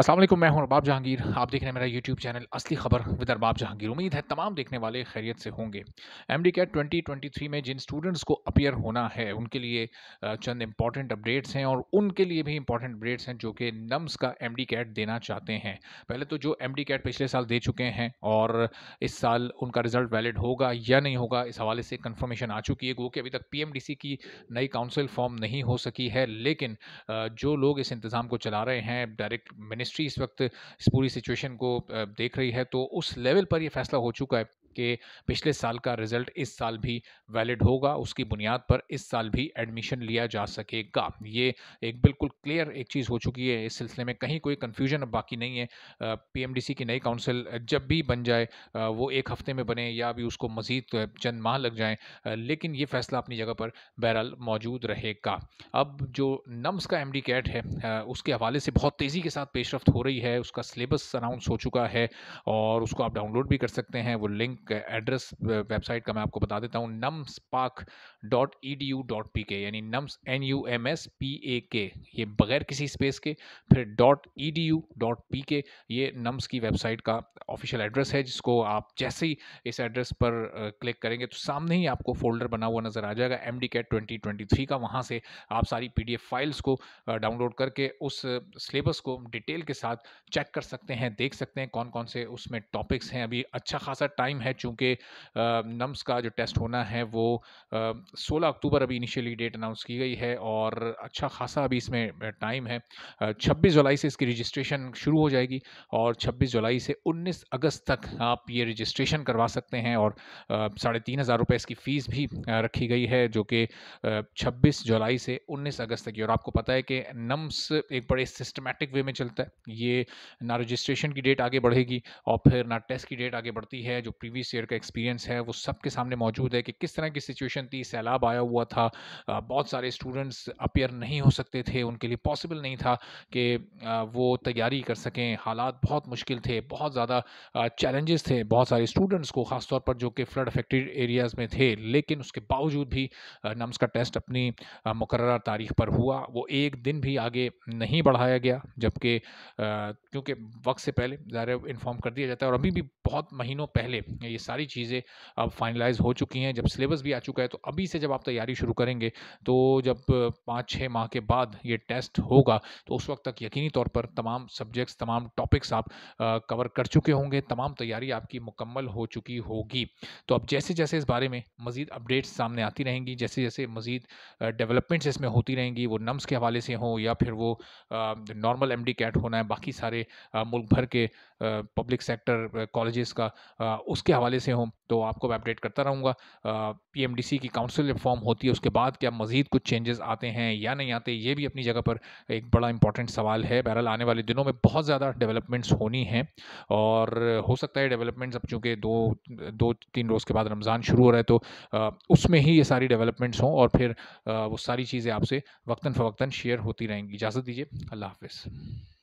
असलम मैं हूं अरबाब जहांगीर आप देख रहे हैं मेरा यूट्यूब चैनल असली खबर विद अरबाब जहांगीर उम्मीद है तमाम देखने वाले खैरियत से होंगे एम डी कैट ट्वेंटी में जिन स्टूडेंट्स को अपियर होना है उनके लिए चंद इम्पॉर्टेंट अपडेट्स हैं और उनके लिए भी इम्पॉर्टेंट अपडेट्स हैं जो कि नम्स का एम डी कैट देना चाहते हैं पहले तो जो एम डी कैट पिछले साल दे चुके हैं और इस साल उनका रिजल्ट वैलिड होगा या नहीं होगा इस हवाले से कन्फर्मेशन आ चुकी है वो कि अभी तक पी एम डी सी की नई काउंसिल फॉर्म नहीं हो सकी है लेकिन जो लोग इस इंतज़ाम को चला रहे हैं डायरेक्ट मिनिस्टर मिनिस्ट्री इस वक्त इस पूरी सिचुएशन को देख रही है तो उस लेवल पर यह फैसला हो चुका है कि पिछले साल का रिज़ल्ट इस साल भी वैलिड होगा उसकी बुनियाद पर इस साल भी एडमिशन लिया जा सकेगा ये एक बिल्कुल क्लियर एक चीज़ हो चुकी है इस सिलसिले में कहीं कोई कन्फ्यूजन अब बाकी नहीं है पी की नई काउंसिल जब भी बन जाए वो एक हफ्ते में बने या अभी उसको मज़ीद चंद माह लग जाएँ लेकिन ये फैसला अपनी जगह पर बहरहाल मौजूद रहेगा अब जो नम्स का एम कैट है उसके हवाले से बहुत तेज़ी के साथ पेशरफ हो रही है उसका सिलेबस अनाउंस हो चुका है और उसको आप डाउनलोड भी कर सकते हैं वो लिंक एड्रेस वेबसाइट का मैं आपको बता देता हूँ num Pak dot E D U dot P K यानी NUMS N U M S P A K ये बगैर किसी स्पेस के फिर dot E D U dot P K ये नम्स की वेबसाइट का ऑफिशियल एड्रेस है जिसको आप जैसे ही इस एड्रेस पर क्लिक करेंगे तो सामने ही आपको फोल्डर बना हुआ नज़र आ जाएगा M D CAT twenty twenty three का वहाँ से आप सारी पी डी एफ फाइल्स को डाउनलोड करके उस सिलेबस को डिटेल के साथ चेक कर सकते हैं देख सकते हैं कौन कौन से उसमें टॉपिक्स हैं अभी अच्छा खासा टाइम है है चूँकि नम्स का जो टेस्ट होना है वो सोलह अक्टूबर अभी इनिशियली डेट अनाउंस की गई है और अच्छा खासा अभी इसमें टाइम है छब्बीस जुलाई से इसकी रजिस्ट्रेशन शुरू हो जाएगी और छब्बीस जुलाई से उन्नीस अगस्त तक आप ये रजिस्ट्रेशन करवा सकते हैं और साढ़े तीन हज़ार रुपये इसकी फ़ीस भी रखी गई है जो कि छब्बीस जुलाई से उन्नीस अगस्त तक की और आपको पता है कि नम्स एक बड़े सिस्टमेटिक वे में चलता है ये ना रजिस्ट्रेशन की डेट आगे बढ़ेगी और फिर ना टेस्ट की डेट आगे बढ़ती है जो प्रीवियस भी शेयर का एक्सपीरियंस है वो सबके सामने मौजूद है कि किस तरह की सिचुएशन थी सैलाब आया हुआ था बहुत सारे स्टूडेंट्स अपेयर नहीं हो सकते थे उनके लिए पॉसिबल नहीं था कि वो तैयारी कर सकें हालात बहुत मुश्किल थे बहुत ज़्यादा चैलेंजेस थे बहुत सारे स्टूडेंट्स को ख़ासतौर पर जो कि फ्लड अफेक्टेड एरियाज़ में थे लेकिन उसके बावजूद भी नम्स का टेस्ट अपनी मुकर तारीख पर हुआ वो एक दिन भी आगे नहीं बढ़ाया गया जबकि क्योंकि वक्त से पहले ज़्यादा इन्फॉर्म कर दिया जाता है और अभी भी बहुत महीनों पहले ये सारी चीज़ें अब फाइनलाइज हो चुकी हैं जब सिलेबस भी आ चुका है तो अभी से जब आप तैयारी शुरू करेंगे तो जब पाँच छः माह के बाद ये टेस्ट होगा तो उस वक्त तक यकीनी तौर पर तमाम सब्जेक्ट्स तमाम टॉपिक्स आप कवर कर चुके होंगे तमाम तैयारी आपकी मुकम्मल हो चुकी होगी तो अब जैसे जैसे इस बारे में मज़ीद अपडेट्स सामने आती रहेंगी जैसे जैसे मज़ीद डेवलपमेंट्स इसमें होती रहेंगी वो नम्स के हवाले से हों या फिर वो नॉर्मल एम कैट होना है बाकी सारे मुल्क भर के पब्लिक सेक्टर कॉलेज़ का उसके हाँ। हवाले से हों तो आपको मैं अपडेट करता रहूँगा पीएमडीसी की काउंसिल फॉर्म होती है उसके बाद क्या मज़ीद कुछ चेंजेस आते हैं या नहीं आते ये भी अपनी जगह पर एक बड़ा इंपॉर्टेंट सवाल है बहरहाल आने वाले दिनों में बहुत ज़्यादा डेवलपमेंट्स होनी हैं और हो सकता है डेवलपमेंट्स अब चूँकि दो दो तीन रोज़ के बाद रमज़ान शुरू हो रहा है तो उसमें ही ये सारी डेवलपमेंट्स हों और फिर वो सारी चीज़ें आपसे वक्ता फ़वक्ता शेयर होती रहेंगी इजाज़त दीजिए अल्लाह हाफिज़